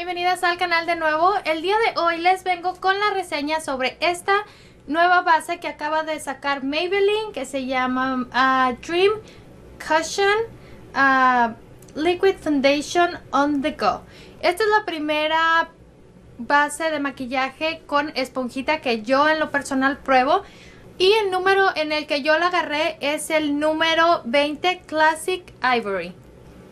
Bienvenidas al canal de nuevo. El día de hoy les vengo con la reseña sobre esta nueva base que acaba de sacar Maybelline que se llama ah, Dream Cushion ah, Liquid Foundation on the Go. Esta es la primera base de maquillaje con esponjita que yo en lo personal pruebo. Y el número en el que yo la agarré es el número 20 Classic Ivory.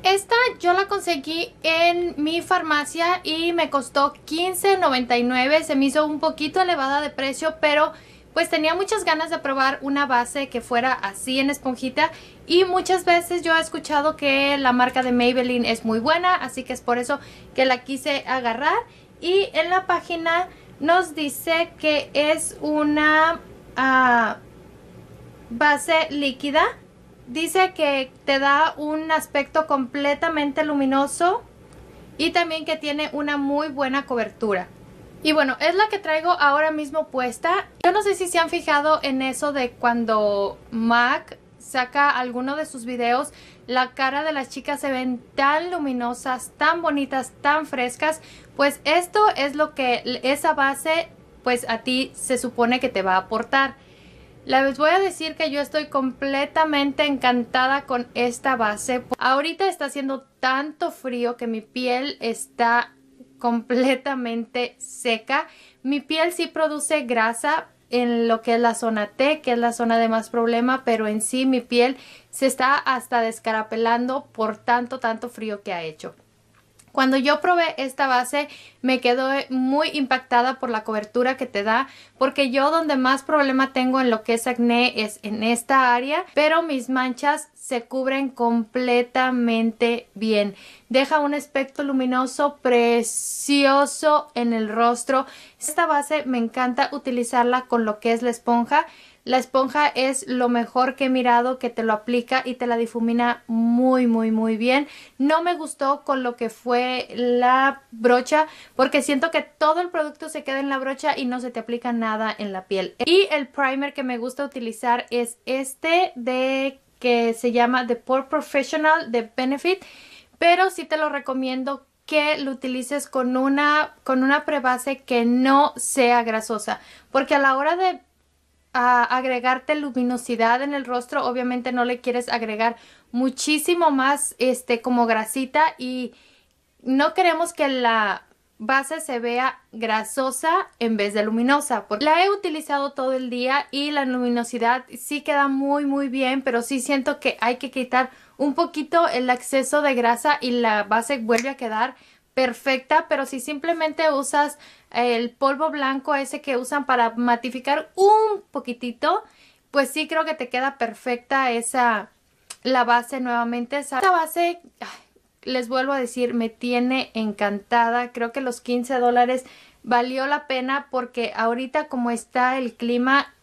Esta yo la conseguí en mi farmacia y me costó $15.99. Se me hizo un poquito elevada de precio, pero pues tenía muchas ganas de probar una base que fuera así en esponjita y muchas veces yo he escuchado que la marca de Maybelline es muy buena, así que es por eso que la quise agarrar y en la página nos dice que es una ah, base líquida dice que te da un aspecto completamente luminoso y también que tiene una muy buena cobertura. Y bueno, es la que traigo ahora mismo puesta. Yo no sé si se han fijado en eso de cuando MAC saca alguno de sus videos, la cara de las chicas se ven tan luminosas, tan bonitas, tan frescas. Pues esto es lo que esa base pues a ti se supone que te va a aportar. Les voy a decir que yo estoy completamente encantada con esta base. Ahorita está haciendo tanto frío que mi piel está completamente seca. Mi piel sí produce grasa en lo que es la zona T, que es la zona de más problema, pero en sí mi piel se está hasta descarapelando por tanto, tanto frío que ha hecho. Cuando yo probé esta base me quedé eh, muy impactada por la cobertura que te da porque yo donde más problema tengo en lo que es acné es en esta área, pero mis manchas se cubren completamente bien. Deja un aspecto luminoso precioso en el rostro. Esta base me encanta utilizarla con lo que es la esponja la esponja es lo mejor que he mirado que te lo aplica y te la difumina muy muy muy bien. No me gustó con lo que fue la brocha porque siento que todo el producto se queda en la brocha y no se te aplica nada en la piel. Y el primer que me gusta utilizar es este de que se llama The Pore Professional de Benefit. Pero sí te lo recomiendo que lo utilices con una, con una prebase que no sea grasosa. Porque a la hora de a agregarte luminosidad en el rostro, obviamente no le quieres agregar muchísimo más este como grasita y no queremos que la base se vea grasosa en vez de luminosa. la he utilizado todo el día y la luminosidad sí queda muy muy bien, pero sí siento que hay que quitar un poquito el exceso de grasa y la base vuelve a quedar perfecta, pero si simplemente usas el polvo blanco ese que usan para matificar un poquitito, pues sí creo que te queda perfecta esa la base nuevamente. Esa, base, les vuelvo a decir, me tiene encantada. Creo que los 15 dólares valió la pena porque ahorita como está el clima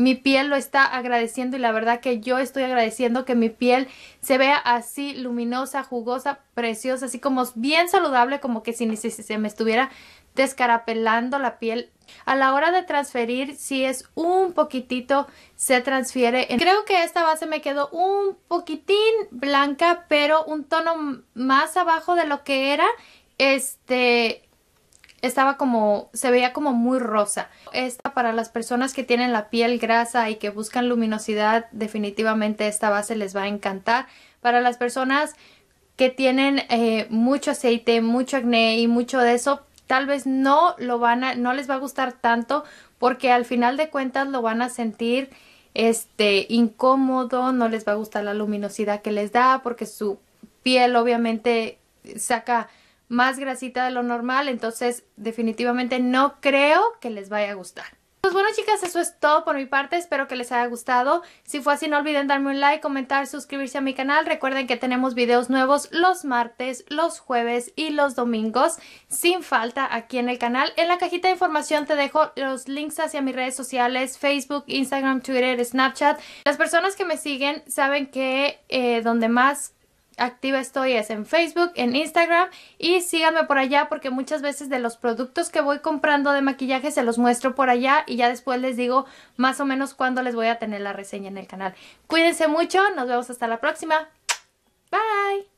mi piel lo está agradeciendo y la verdad que yo estoy agradeciendo que mi piel se vea así luminosa, jugosa, preciosa, así como bien saludable, como que si, se me estuviera descarapelando la piel. A la hora de transferir, si es un poquitito, se transfiere. Creo que esta base me quedó un poquitín blanca, pero un tono más abajo de lo que era. Este, estaba como, se veía como muy rosa. Esta para las personas que tienen la piel grasa y que buscan luminosidad, definitivamente esta base les va a encantar. Para las personas que tienen eh, mucho aceite, mucho acné y mucho de eso, tal vez no lo van a, no les va a gustar tanto porque al final de cuentas lo van a sentir este incómodo, no les va a gustar la luminosidad que les da porque su piel obviamente saca más grasita de lo normal, entonces definitivamente no creo que les vaya a gustar. Pues bueno chicas, eso es todo por mi parte, espero que les haya gustado. Si fue así no olviden darme un like, comentar, suscribirse a mi canal. Recuerden que tenemos videos nuevos los martes, los jueves y los domingos sin falta aquí en el canal. En la cajita de información te dejo los links hacia mis redes sociales, Facebook, Instagram, Twitter, Snapchat. Las personas que me siguen saben que eh, donde más activa estoy es en Facebook, en Instagram y síganme por allá porque muchas veces de los productos que voy comprando de maquillaje se los muestro por allá y ya después les digo más o menos cuándo les voy a tener la reseña en el canal. Cuídense mucho, nos vemos hasta la próxima. Bye.